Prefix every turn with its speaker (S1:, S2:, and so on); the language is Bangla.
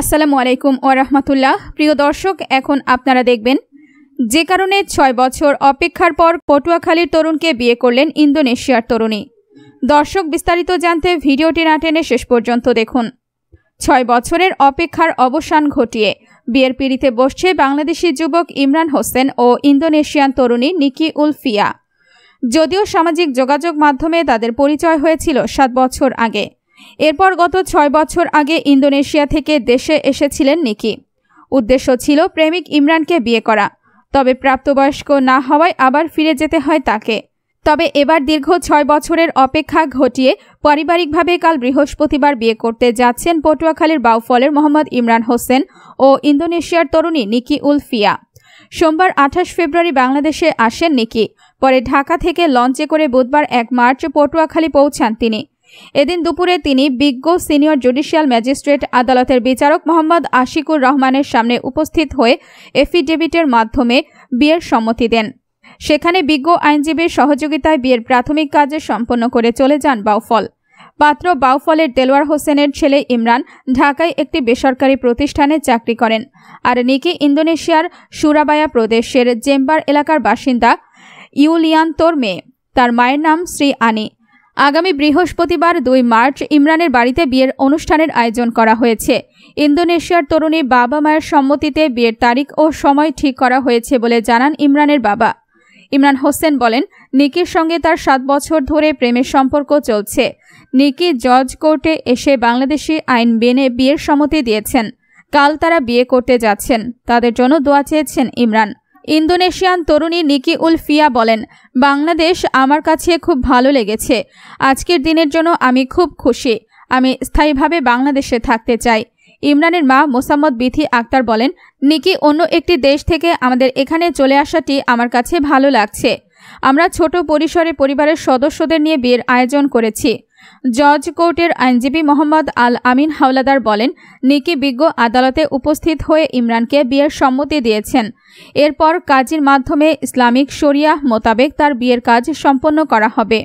S1: আসসালামু আলাইকুম রহমতুল্লাহ প্রিয় দর্শক এখন আপনারা দেখবেন যে কারণে ছয় বছর অপেক্ষার পর পটুয়াখালীর তরুণকে বিয়ে করলেন ইন্দোনেশিয়ার তরুণী দর্শক বিস্তারিত জানতে ভিডিওটি না টেনে শেষ পর্যন্ত দেখুন ছয় বছরের অপেক্ষার অবসান ঘটিয়ে বিয়ের পিড়িতে বসছে বাংলাদেশি যুবক ইমরান হোসেন ও ইন্দোনেশিয়ান তরুণী নিকি উলফিয়া যদিও সামাজিক যোগাযোগ মাধ্যমে তাদের পরিচয় হয়েছিল সাত বছর আগে এরপর গত ছয় বছর আগে ইন্দোনেশিয়া থেকে দেশে এসেছিলেন নিকি উদ্দেশ্য ছিল প্রেমিক ইমরানকে বিয়ে করা তবে প্রাপ্তবয়স্ক না হওয়ায় আবার ফিরে যেতে হয় তাকে তবে এবার দীর্ঘ ছয় বছরের অপেক্ষা ঘটিয়ে পারিবারিকভাবে কাল বৃহস্পতিবার বিয়ে করতে যাচ্ছেন পটুয়াখালীর বাউফলের মোহাম্মদ ইমরান হোসেন ও ইন্দোনেশিয়ার তরুণী নিকি উলফিয়া সোমবার আঠাশ ফেব্রুয়ারি বাংলাদেশে আসেন নিকি পরে ঢাকা থেকে লঞ্চে করে বুধবার এক মার্চ পটুয়াখালী পৌঁছান তিনি এদিন দুপুরে তিনি বিজ্ঞ সিনিয়র জুডিশিয়াল ম্যাজিস্ট্রেট আদালতের বিচারক মোহাম্মদ আশিকুর রহমানের সামনে উপস্থিত হয়ে এফিডেভিটের মাধ্যমে বিয়ের সম্মতি দেন সেখানে বিজ্ঞ আইনজীবীর সহযোগিতায় বিয়ের প্রাথমিক কাজে সম্পন্ন করে চলে যান বাউফল পাত্র বাউফলের দেলোয়ার হোসেনের ছেলে ইমরান ঢাকায় একটি বেসরকারি প্রতিষ্ঠানে চাকরি করেন আর নিকি ইন্দোনেশিয়ার সুরাবায়া প্রদেশের জেম্বার এলাকার বাসিন্দা ইউলিয়ান্তোর মেয়ে তার মায়ের নাম শ্রী আনি আগামী বৃহস্পতিবার দুই মার্চ ইমরানের বাড়িতে বিয়ের অনুষ্ঠানের আয়োজন করা হয়েছে ইন্দোনেশিয়ার তরুণী বাবা মায়ের সম্মতিতে বিয়ের তারিখ ও সময় ঠিক করা হয়েছে বলে জানান ইমরানের বাবা ইমরান হোসেন বলেন নিকির সঙ্গে তার সাত বছর ধরে প্রেমের সম্পর্ক চলছে নিকি জজ কোর্টে এসে বাংলাদেশি আইন বেনে বিয়ের সম্মতি দিয়েছেন কাল তারা বিয়ে করতে যাচ্ছেন তাদের জন্য দোয়া চেয়েছেন ইমরান ইন্দোনেশিয়ান তরুণী নিকি উল ফিয়া বলেন বাংলাদেশ আমার কাছে খুব ভালো লেগেছে আজকের দিনের জন্য আমি খুব খুশি আমি স্থায়ীভাবে বাংলাদেশে থাকতে চাই ইমরানের মা মোসাম্মদ বিথি আক্তার বলেন নিকি অন্য একটি দেশ থেকে আমাদের এখানে চলে আসাটি আমার কাছে ভালো লাগছে আমরা ছোট পরিসরে পরিবারের সদস্যদের নিয়ে বিয়ের আয়োজন করেছি জজ কোর্টের আইনজীবী মোহাম্মদ আল আমিন হাওলাদার বলেন নিকি বিজ্ঞ আদালতে উপস্থিত হয়ে ইমরানকে বিয়ের সম্মতি দিয়েছেন এরপর কাজীর মাধ্যমে ইসলামিক শরিয়া মোতাবেক তার বিয়ের কাজ সম্পন্ন করা হবে